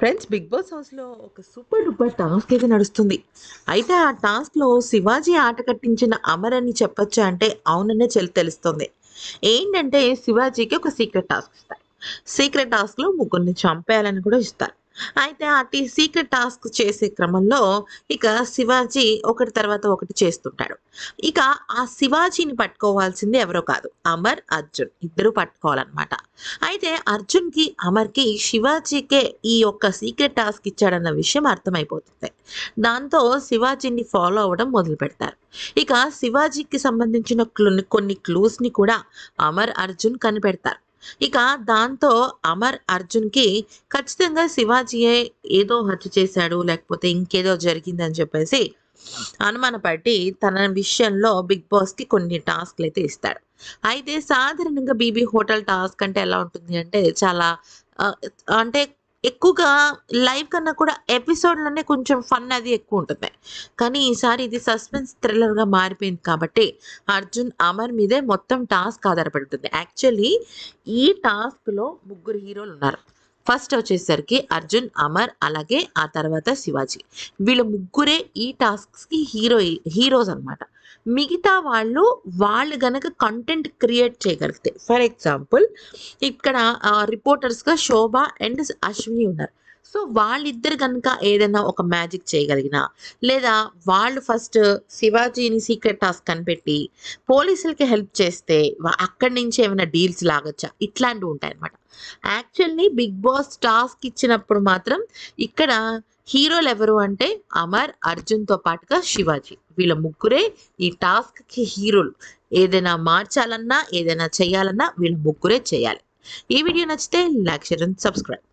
friends big boss హౌస్లో ఒక super duper task అయితే నడుస్తుంది అయితే ఆ టాస్క్లో శివాజీ ఆట కట్టించిన అమర్ అని చెప్పొచ్చు అంటే అవుననే చెల్ తెలుస్తుంది ఏంటంటే శివాజీకి ఒక సీక్రెట్ టాస్క్ ఇస్తారు సీక్రెట్ టాస్క్లో ముగ్గురిని చంపేయాలని కూడా ఇస్తారు అయితే అతి సీక్రెట్ టాస్క్ చేసే క్రమంలో ఇక శివాజీ ఒకటి తర్వాత ఒకటి చేస్తుంటాడు ఇక ఆ శివాజీని పట్టుకోవాల్సింది ఎవరో కాదు అమర్ అర్జున్ ఇద్దరు పట్టుకోవాలన్నమాట అయితే అర్జున్ కి అమర్ కి శివాజీకే ఈ యొక్క సీక్రెట్ టాస్క్ ఇచ్చాడన్న విషయం అర్థమైపోతుంది దాంతో శివాజీని ఫాలో అవ్వడం మొదలు పెడతారు ఇక శివాజీకి సంబంధించిన క్లూ కొన్ని ని కూడా అమర్ అర్జున్ కనిపెడతారు ఇక దాంతో అమర్ అర్జున్ కి ఖచ్చితంగా శివాజీయే ఏదో హత్య చేశాడు లేకపోతే ఇంకేదో జరిగిందని చెప్పేసి అనుమానపడి తన విషయంలో బిగ్ బాస్ కి కొన్ని టాస్క్లు అయితే ఇస్తాడు అయితే సాధారణంగా బీబీ హోటల్ టాస్క్ అంటే ఎలా ఉంటుంది అంటే చాలా అంటే ఎక్కువగా లైవ్ కన్నా కూడా ఎపిసోడ్లోనే కొంచెం ఫన్ అది ఎక్కువ ఉంటుంది కానీ ఈసారి ఇది సస్పెన్స్ థ్రిల్లర్గా మారిపోయింది కాబట్టి అర్జున్ అమర్ మీదే మొత్తం టాస్క్ ఆధారపడుతుంది యాక్చువల్లీ ఈ టాస్క్లో ముగ్గురు హీరోలు ఉన్నారు ఫస్ట్ వచ్చేసరికి అర్జున్ అమర్ అలాగే ఆ తర్వాత శివాజీ వీళ్ళ ముగ్గురే ఈ టాస్క్కి హీరో హీరోస్ అనమాట మిగతా వాళ్ళు వాళ్ళు గనక కంటెంట్ క్రియేట్ చేయగలిగితే ఫర్ ఎగ్జాంపుల్ ఇక్కడ రిపోర్టర్స్గా శోభ అండ్ అశ్విని ఉన్నారు సో వాళ్ళిద్దరు కనుక ఏదైనా ఒక మ్యాజిక్ చేయగలిగిన లేదా వాళ్ళు ఫస్ట్ శివాజీని సీక్రెట్ టాస్క్ కనిపెట్టి పోలీసులకి హెల్ప్ చేస్తే అక్కడి నుంచి ఏమైనా డీల్స్ లాగొచ్చా ఇట్లాంటివి ఉంటాయి అనమాట యాక్చువల్లీ బిగ్ బాస్ టాస్క్ ఇచ్చినప్పుడు మాత్రం ఇక్కడ హీరోలు ఎవరు అంటే అమర్ అర్జున్తో పాటుగా శివాజీ వీళ్ళ ముగ్గురే ఈ టాస్క్కి హీరోలు ఏదైనా మార్చాలన్నా ఏదైనా చేయాలన్నా వీళ్ళ ముగ్గురే చేయాలి ఈ వీడియో నచ్చితే లైక్ షేర్ అండ్ సబ్స్క్రైబ్